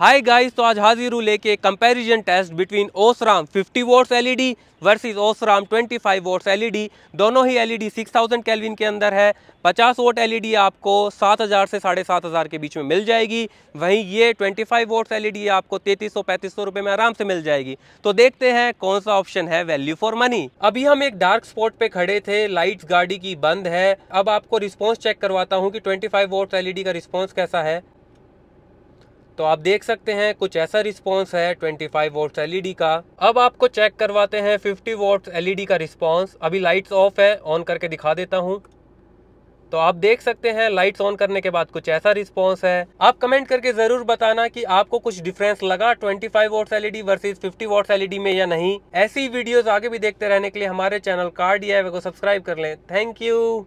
hi guys तो आज हाजिर हूँ लेके comparison test between Osram 50 watts LED versus Osram 25 watts LED दोनों ही एलईडी 6000 केल्विन के अंदर है 50 वोट एलईडी आपको 7000 से साढ़े सात हज़ार के बीच में मिल जाएगी वहीं ये 25 वोट्स एलईडी आपको तैतीस सौ पैंतीस सौ रुपये में आराम से मिल जाएगी तो देखते हैं कौन सा ऑप्शन है वैल्यू फॉर मनी अभी हम एक डार्क स्पॉट पे खड़े थे लाइट्स गाड़ी की बंद है अब आपको रिस्पॉन्स चेक करवाता हूँ कि ट्वेंटी फाइव एलईडी का रिस्पॉन्स कैसा है तो आप देख सकते हैं कुछ ऐसा रिस्पॉन्स है 25 फाइव वोट्स एलईडी का अब आपको चेक करवाते हैं 50 वोट्स एलईडी का रिस्पॉन्स अभी लाइट्स ऑफ है ऑन करके दिखा देता हूँ तो आप देख सकते हैं लाइट्स ऑन करने के बाद कुछ ऐसा रिस्पॉन्स है आप कमेंट करके जरूर बताना कि आपको कुछ डिफरेंस लगा 25 five watts LED versus 50 watts LED में या नहीं ऐसी वीडियोस आगे भी देखते रहने के लिए हमारे चैनल कार्ड या को सब्सक्राइब कर लें थैंक यू